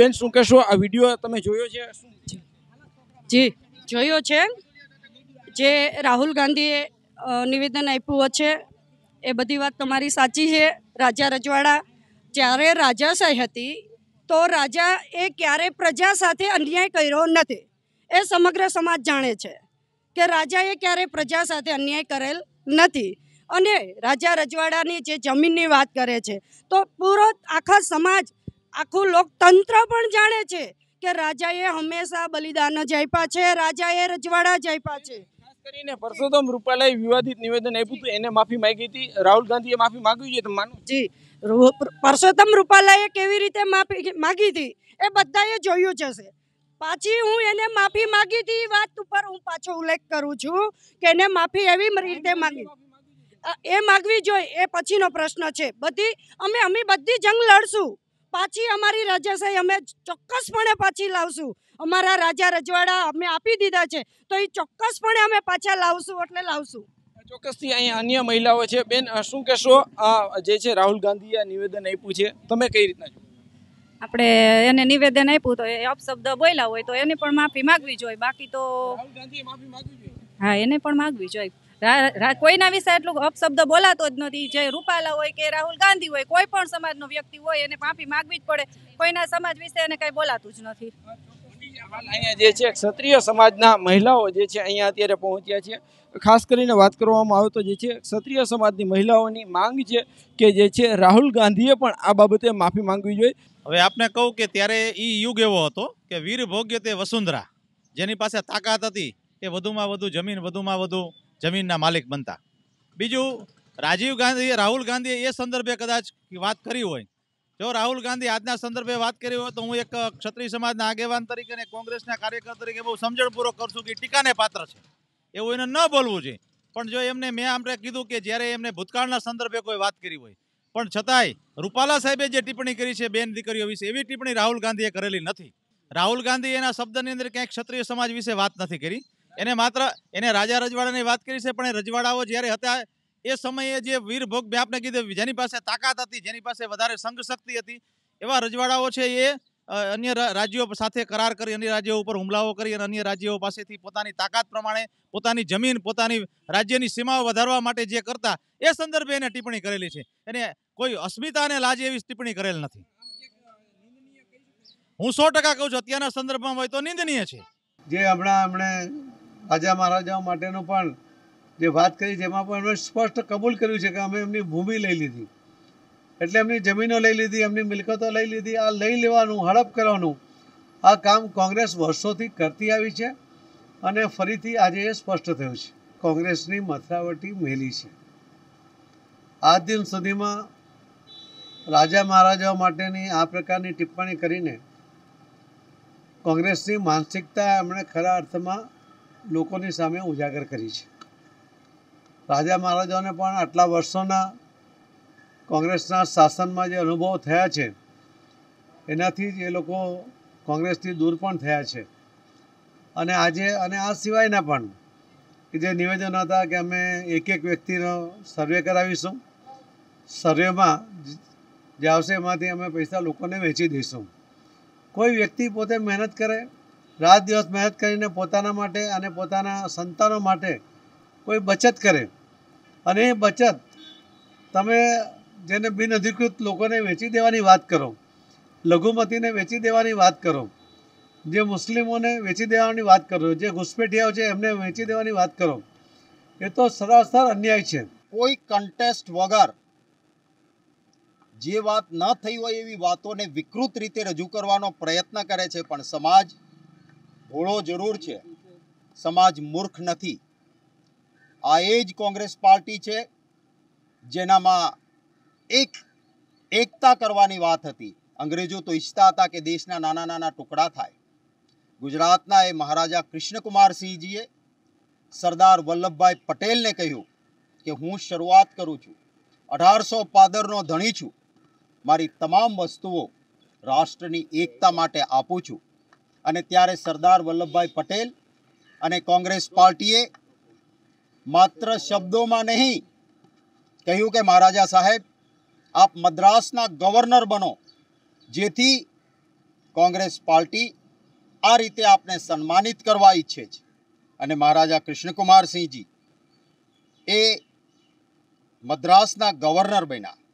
બેન શું કહેશો આ વિડીયો તમે જોયો છે જી જોયો છે જે રાહુલ ગાંધીએ નિવેદન આપ્યું છે એ બધી વાત તમારી સાચી છે રાજા રજવાડા જ્યારે રાજાશાહી હતી તો રાજા એ ક્યારે પ્રજા સાથે અન્યાય કર્યો નથી એ સમગ્ર સમાજ જાણે છે કે રાજાએ ક્યારે પ્રજા સાથે અન્યાય કરેલ નથી અને રાજા રજવાડાની જે જમીનની વાત કરે છે તો પૂરો આખા સમાજ આખું લોકતંત્ર પણ જાણે છે કે રાજાએ હંમેશા બલિદાન જ આપ્યા છે રાજાએ રજવાડા જ આપ્યા છે કરીને પરસોત્તમ રૂપાલાએ વિવાદિત નિવેદન આપ્યું હતું એને માફી માંગી હતી રાહુલ ગાંધીએ માફી માંગવી જોઈએ તમે માનો જી પરસોત્તમ રૂપાલાએ કેવી રીતે માફી માંગી હતી એ બધાએ જોયું જ હશે પાછી હું એને માફી માંગી હતી વાત ઉપર હું પાછો ઉલ્લેખ કરું છું કે એને માફી એવી રીતે માંગી એ માગવી જોઈએ એ પછીનો પ્રશ્ન છે બધી અમે અમે બધી જંગ લડશું પાછી અમારી રજા છે અમે ચોક્કસપણે પાછી લાવશું અમારા રાજા રજવાડા અમે આપી દીધા છે તો એ ચોક્કસપણે અમે પાછા લાવશું એટલે લાવશું ચોક્કસથી અહીંયા અન્ય મહિલાઓ છે બેન શું કહેશો આ જે છે રાહુલ ગાંધીએ નિવેદન આપ્યું છે તમે કઈ રીતના આપણે એને નિવેદન આપ્યું તો એ અપશબ્દ બોલ્યા હોય તો એની પણ માફી માંગવી જોઈએ બાકી તો રાહુલ ગાંધીએ માફી માગવી જોઈએ હા એને પણ માગવી જોઈએ કોઈના વિશે એટલું અપશબ્દ બોલાતો જ નથી જે રૂપાલા હોય કે રાહુલ ગાંધી હોય કોઈ પણ સમાજનો વ્યક્તિ હોય એને માફી માગવી જ પડે કોઈના સમાજ વિશે એને કંઈ બોલાતું જ નથી અહીંયા જે છે ક્ષત્રિય સમાજના મહિલાઓ જે છે અહીંયા અત્યારે પહોંચ્યા છે ખાસ કરીને વાત કરવામાં આવે તો જે છે ક્ષત્રિય સમાજની મહિલાઓની માંગ છે કે જે છે રાહુલ ગાંધીએ પણ આ બાબતે માફી માંગવી જોઈએ હવે આપને કહું કે ત્યારે એ યુગ એવો હતો કે વીર ભોગ્ય તે વસુંધરા જેની પાસે તાકાત હતી એ વધુમાં વધુ જમીન વધુમાં વધુ જમીનના માલિક બનતા બીજું રાજીવ ગાંધી રાહુલ ગાંધીએ એ સંદર્ભે કદાચ વાત કરી હોય જો રાહુલ ગાંધી આજના સંદર્ભે વાત કરી હોય તો હું એક ક્ષત્રિય સમાજના આગેવાન તરીકે અને કોંગ્રેસના કાર્યકર તરીકે બહુ સમજણપૂર્વક કરશું કે ટીકાને પાત્ર છે એવું એને ન બોલવું જોઈએ પણ જો એમને મેં આપણે કીધું કે જ્યારે એમને ભૂતકાળના સંદર્ભે કોઈ વાત કરી હોય પણ છતાંય રૂપાલા સાહેબે જે ટિપ્પણી કરી છે બેન દીકરીઓ વિશે એવી ટિપ્પણી રાહુલ ગાંધીએ કરેલી નથી રાહુલ ગાંધી એના શબ્દની અંદર ક્યાંય ક્ષત્રિય સમાજ વિશે વાત નથી કરી એને માત્ર એને રાજા રજવાડાની વાત કરી છે પણ એ રજવાડાઓ જ્યારે હતા એ સમયે જે વીર ભોગ વ્યાપને કીધું જેની પાસે તાકાત હતી જેની પાસે વધારે સંઘ શક્તિ હતી એવા રજવાડાઓ છે એ અન્ય રાજ્યો સાથે કરાર કરી અન્ય રાજ્યો ઉપર હુમલાઓ કરી અને અન્ય રાજ્યો પાસેથી પોતાની તાકાત પ્રમાણે પોતાની જમીન પોતાની રાજ્યની સીમાઓ વધારવા માટે જે કરતા એ સંદર્ભે એને ટિપ્પણી કરેલી છે એને કોઈ અસ્મિતા અને લાજ એવી ટિપ્પણી કરેલ નથી હું સો ટકા કહું છું અત્યારના સંદર્ભમાં હોય તો નિંદનીય છે જે હમણાં હમણાં રાજા મહારાજાઓ માટેનો પણ જે વાત કરી જેમાં પણ એમણે સ્પષ્ટ કબૂલ કર્યું છે કે અમે એમની ભૂમિ લઈ લીધી એટલે એમની જમીનો લઈ લીધી એમની મિલકતો લઈ લીધી આ લઈ લેવાનું હડપ કરવાનું આ કામ કોંગ્રેસ વર્ષોથી કરતી આવી છે અને ફરીથી આજે એ સ્પષ્ટ થયું છે કોંગ્રેસની મથરાવટી મેલી છે આ દિન સુધીમાં રાજા મહારાજાઓ માટેની આ પ્રકારની ટિપ્પણી કરીને કોંગ્રેસની માનસિકતા એમણે ખરા અર્થમાં લોકોની સામે ઉજાગર કરી છે રાજા મહારાજાઓને પણ આટલા વર્ષોના કોંગ્રેસના શાસનમાં જે અનુભવ થયા છે એનાથી જ એ લોકો કોંગ્રેસથી દૂર પણ થયા છે અને આજે અને આ સિવાયના પણ કે જે નિવેદન હતા કે અમે એક એક વ્યક્તિનો સર્વે કરાવીશું સર્વેમાં જે આવશે એમાંથી અમે પૈસા લોકોને વેચી દઈશું કોઈ વ્યક્તિ પોતે મહેનત કરે રાત દિવસ મહેનત કરીને પોતાના માટે અને પોતાના સંતાનો માટે કોઈ બચત કરે અને એ બચત તમે જેને બિનઅધિકૃત લોકોને વેચી દેવાની વાત કરો લઘુમતીને વેચી દેવાની વાત કરો જે મુસ્લિમોને વેચી દેવાની વાત કરો જે ઘુસપેઠિયાઓ છે એમને વેચી દેવાની વાત કરો એ તો સરાસર અન્યાય છે કોઈ કન્ટેસ્ટ વગર જે વાત ન થઈ હોય એવી વાતોને વિકૃત રીતે રજૂ કરવાનો પ્રયત્ન કરે છે પણ સમાજ ભોળો જરૂર છે સમાજ મૂર્ખ નથી આ એ જ કોંગ્રેસ પાર્ટી છે જેનામાં એક એકતા કરવાની વાત હતી અંગ્રેજો તો ઈચ્છતા હતા કે દેશના નાના નાના ટુકડા થાય ગુજરાતના એ મહારાજા કૃષ્ણકુમારસિંહજીએ સરદાર વલ્લભભાઈ પટેલને કહ્યું કે હું શરૂઆત કરું છું અઢારસો પાદરનો ધણી છું મારી તમામ વસ્તુઓ રાષ્ટ્રની એકતા માટે આપું છું અને ત્યારે સરદાર વલ્લભભાઈ પટેલ અને કોંગ્રેસ પાર્ટીએ માત્ર શબ્દોમાં નહીં કહ્યું કે મહારાજા સાહેબ આપ મદ્રાસના ગવર્નર બનો જેથી કોંગ્રેસ પાર્ટી આ રીતે આપને સન્માનિત કરવા ઈચ્છે છે અને મહારાજા કૃષ્ણકુમારસિંહજી એ મદ્રાસના ગવર્નર બન્યા